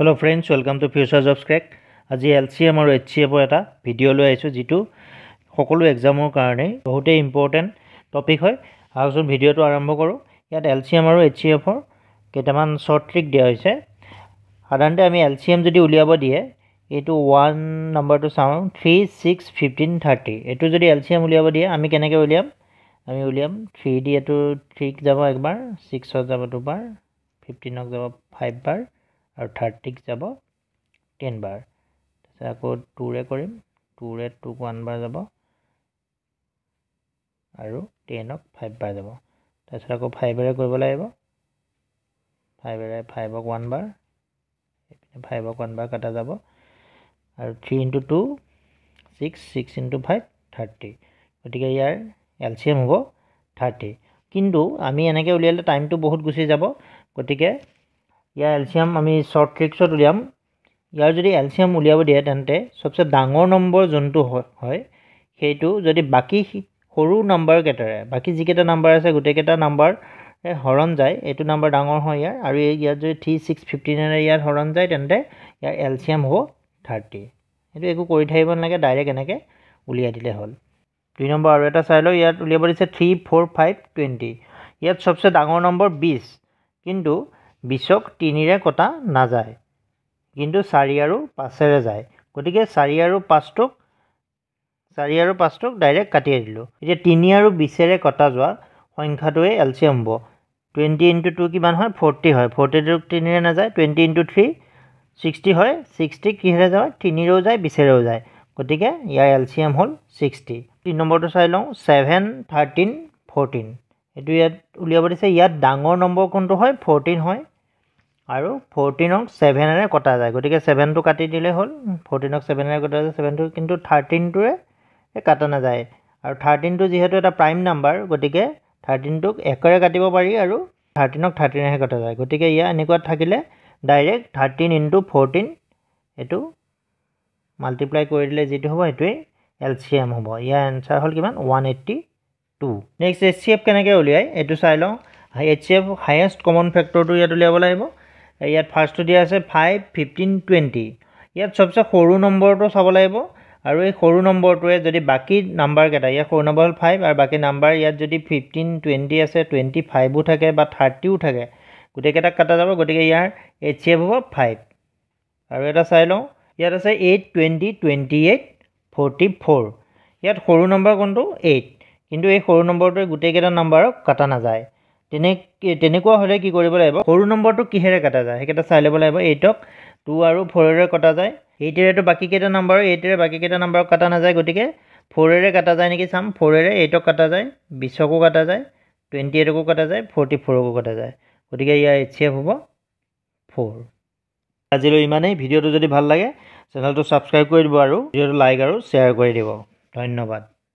hello' friends welcome to Future Jobs Crack আজি L C M আৰু H C এফৰ এটা ভিডিঅ' লৈ আহিছোঁ যিটো সকলো এক্সামৰ কাৰণেই বহুতেই ইম্পৰ্টেণ্ট টপিক হয় আহকচোন ভিডিঅ'টো আৰম্ভ কৰোঁ ইয়াত এল চি এম আৰু এইচ চি এফৰ কেইটামান শ্বৰ্ট ট্ৰিক দিয়া হৈছে সাধাৰণতে আমি এল চি এম যদি উলিয়াব দিয়ে এইটো ওৱান নম্বৰটো চাওঁ থ্ৰী ছিক্স ফিফটিন থাৰ্টি এইটো যদি এল চি এম উলিয়াব দিয়ে আমি কেনেকৈ উলিয়াম আমি উলিয়াম থ্ৰী দি এইটো থ্ৰীক যাব একবাৰ ছিক্সত যাব দুবাৰ ফিফটিনক যাব ফাইভবাৰ আৰু থাৰ্টিক যাব টেন বাৰ তাৰপিছত আকৌ টুৰে কৰিম টুৰে টুক ওৱান বাৰ যাব আৰু টেনক ফাইভ বাৰ যাব তাৰপিছত আকৌ ফাইভেৰে কৰিব লাগিব ফাইভেৰে ফাইভক ওৱান বাৰ এইপিনে ফাইভক ওৱান বাৰ কটা যাব আৰু three into two six six into five thirty গতিকে ইয়াৰ এল চি এম হ'ব থাৰ্টি কিন্তু আমি এনেকৈ উলিয়ালে টাইমটো বহুত গুচি যাব গতিকে ইয়াৰ এলচিয়াম আমি শ্বৰ্ট ট্ৰিক্সত উলিয়াম ইয়াৰ যদি এলচিয়াম উলিয়াব দিয়ে তেন্তে চবচে ডাঙৰ নম্বৰ যোনটো হয় সেইটো যদি বাকী সৰু নম্বৰকেইটাৰে বাকী যিকেইটা নাম্বাৰ আছে গোটেইকেইটা নাম্বাৰ হৰণ যায় এইটো নাম্বাৰ ডাঙৰ হয় ইয়াৰ আৰু ইয়াত যদি থ্ৰী ছিক্স ফিফটি নাইনেৰে ইয়াত হৰণ যায় তেন্তে ইয়াৰ এলচিয়াম হ'ব থাৰ্টি সেইটো একো কৰি থাকিব নালাগে ডাইৰেক্ট এনেকৈ উলিয়াই দিলে হ'ল দুই নম্বৰ আৰু এটা চাই লওঁ ইয়াত উলিয়াব দিছে থ্ৰী ফ'ৰ ফাইভ টুৱেণ্টি ইয়াত চবচে ডাঙৰ নম্বৰ বিছ কিন্তু বিছক তিনিৰে কটা নাযায় কিন্তু চাৰি আৰু পাঁচেৰে যায় গতিকে চাৰি আৰু পাঁচটোক চাৰি আৰু পাঁচটোক ডাইৰেক্ট কাটি দিলোঁ এতিয়া তিনি আৰু বিছেৰে কটা যোৱা সংখ্যাটোৱে এল চি এম হ'ব টুৱেণ্টি ইণ্টু টু কিমান হয় ফৰ্টি হয় ফৰ্টিটোক তিনিৰে নাযায় টুৱেণ্টি ইণ্টু থ্ৰী ছিক্সটি হয় ছিক্সটি কিহেৰে যায় তিনিৰেও যায় বিছেৰেও যায় গতিকে ইয়াৰ এল চি এম হ'ল ছিক্সটি তিনি নম্বৰটো চাই লওঁ ছেভেন থাৰ্টিন ফৰ্টিন এইটো ইয়াত উলিয়াব দিছে ইয়াত ডাঙৰ নম্বৰ কোনটো হয় ফৰ্টিন হয় আৰু ফৰ্টিনক ছেভেনেৰে কটা যায় গতিকে ছেভেনটো কাটি দিলে হ'ল ফৰ্টিনক ছেভেনেৰে কটা যায় ছেভেনটো কিন্তু থাৰ্টিনটোৰে কটা নাযায় আৰু থাৰ্টিনটো যিহেতু এটা প্ৰাইম নাম্বাৰ গতিকে থাৰ্টিনটোক একেৰে কাটিব পাৰি আৰু থাৰ্টিনক থাৰ্টিনেহে কটা যায় গতিকে ইয়াৰ এনেকুৱা থাকিলে ডাইৰেক্ট থাৰ্টিন ইনটু ফৰ্টিন এইটো মাল্টিপ্লাই কৰি দিলে যিটো হ'ব সেইটোৱেই এল চি এম হ'ব ইয়াৰ এনচাৰ হ'ল কিমান one eighty two next H C F কেনেকৈ উলিয়াই এইটো চাই লওঁ H C F highest common ফেক্টৰটো ইয়াত উলিয়াব লাগিব ইয়াত ফাৰ্ষ্টটো দিয়া আছে ফাইভ ফিফটিন টুৱেণ্টি ইয়াত চবচে সৰু নম্বৰটো চাব লাগিব আৰু এই সৰু নম্বৰটোৱে যদি বাকী নাম্বাৰকেইটা ইয়াত সৰু নম্বৰ হ'ল ফাইভ আৰু বাকী নাম্বাৰ ইয়াত যদি ফিফটিন টুৱেণ্টি আছে টুৱেণ্টি ফাইভো থাকে বা থাৰ্টিও থাকে গোটেইকেইটাক কটা যাব গতিকে ইয়াৰ এইচ চি এফ হ'ব ফাইভ আৰু এটা চাই লওঁ ইয়াত আছে eight twenty twenty eight forty four ইয়াত সৰু নম্বৰ কোনটো এইট কিন্তু এই সৰু নম্বৰটোৱে গোটেইকেইটা নাম্বাৰক কটা নাযায় তেনে তেনেকুৱা হ'লে কি কৰিব লাগিব সৰু নম্বৰটো কিহেৰে কটা যায় সেইকেইটা চাই ল'ব লাগিব এইটক টু আৰু ফ'ৰেৰে কটা যায় এইটেৰেতো বাকীকেইটা নম্বৰ এইটেৰে বাকীকেইটা নাম্বাৰক কটা নাযায় গতিকে ফ'ৰেৰে কটা যায় নেকি চাম ফ'ৰেৰে এইটক কটা যায় বিছকো কটা যায় টুৱেণ্টি এইটকো কটা যায় ফৰ্টি ফ'ৰকো কটা যায় গতিকে ইয়াৰ এইচ চি এফ হ'ব ফ'ৰ আজিলৈ ইমানেই ভিডিঅ'টো যদি ভাল লাগে চেনেলটো ছাবস্ক্ৰাইব কৰি দিব আৰু ভিডিঅ'টো লাইক আৰু শ্বেয়াৰ কৰি দিব ধন্যবাদ